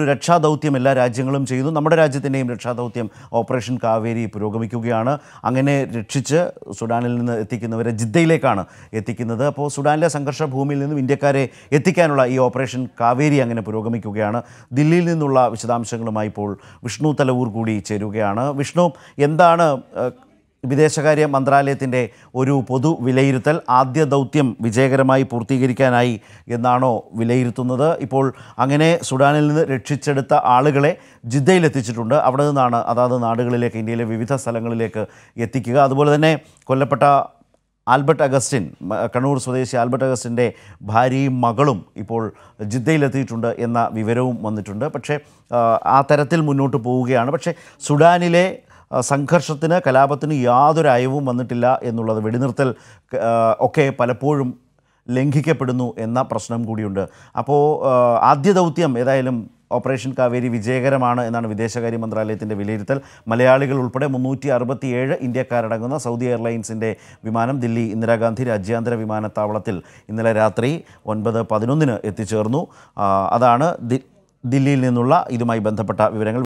ഒരു രക്ഷാദൗത്യം എല്ലാ രാജ്യങ്ങളും ചെയ്യുന്നു നമ്മുടെ രാജ്യത്തിൻ്റെയും രക്ഷാദൗത്യം ഓപ്പറേഷൻ കാവേരി പുരോഗമിക്കുകയാണ് അങ്ങനെ രക്ഷിച്ച് സുഡാനിൽ നിന്ന് എത്തിക്കുന്നവരെ ജിദ്ദയിലേക്കാണ് എത്തിക്കുന്നത് അപ്പോൾ സുഡാനിലെ സംഘർഷ ഭൂമിയിൽ നിന്നും ഇന്ത്യക്കാരെ എത്തിക്കാനുള്ള ഈ ഓപ്പറേഷൻ കാവേരി അങ്ങനെ പുരോഗമിക്കുകയാണ് ദില്ലിയിൽ നിന്നുള്ള വിശദാംശങ്ങളുമായി ഇപ്പോൾ വിഷ്ണു തലവൂർ കൂടി ചേരുകയാണ് വിഷ്ണു എന്താണ് വിദേശകാര്യ മന്ത്രാലയത്തിൻ്റെ ഒരു പൊതു വിലയിരുത്തൽ ആദ്യ ദൗത്യം വിജയകരമായി പൂർത്തീകരിക്കാനായി എന്നാണോ വിലയിരുത്തുന്നത് ഇപ്പോൾ അങ്ങനെ സുഡാനിൽ നിന്ന് രക്ഷിച്ചെടുത്ത ആളുകളെ ജിദ്ദയിലെത്തിച്ചിട്ടുണ്ട് അവിടെ നിന്നാണ് അതാത് നാടുകളിലേക്ക് ഇന്ത്യയിലെ വിവിധ സ്ഥലങ്ങളിലേക്ക് എത്തിക്കുക അതുപോലെ തന്നെ കൊല്ലപ്പെട്ട ആൽബർട്ട് അഗസ്റ്റിൻ കണ്ണൂർ സ്വദേശി ആൽബർട്ട് അഗസ്റ്റിൻ്റെ ഭാര്യയും മകളും ഇപ്പോൾ ജിദ്ദയിലെത്തിയിട്ടുണ്ട് എന്ന വിവരവും വന്നിട്ടുണ്ട് പക്ഷേ ആ തരത്തിൽ മുന്നോട്ട് പോവുകയാണ് പക്ഷേ സുഡാനിലെ സംഘർഷത്തിന് കലാപത്തിന് യാതൊരു അയവും വന്നിട്ടില്ല എന്നുള്ളത് വെടിനിർത്തൽ ഒക്കെ പലപ്പോഴും ലംഘിക്കപ്പെടുന്നു എന്ന പ്രശ്നം കൂടിയുണ്ട് അപ്പോൾ ആദ്യ ദൗത്യം ഏതായാലും ഓപ്പറേഷൻ കാവേരി വിജയകരമാണ് എന്നാണ് വിദേശകാര്യ മന്ത്രാലയത്തിൻ്റെ വിലയിരുത്തൽ മലയാളികൾ ഉൾപ്പെടെ മുന്നൂറ്റി അറുപത്തിയേഴ് ഇന്ത്യക്കാരടങ്ങുന്ന സൗദി എയർലൈൻസിൻ്റെ വിമാനം ദില്ലി ഇന്ദിരാഗാന്ധി രാജ്യാന്തര വിമാനത്താവളത്തിൽ ഇന്നലെ രാത്രി ഒൻപത് പതിനൊന്നിന് എത്തിച്ചേർന്നു അതാണ് ദില്ലിയിൽ നിന്നുള്ള ഇതുമായി ബന്ധപ്പെട്ട വിവരങ്ങൾ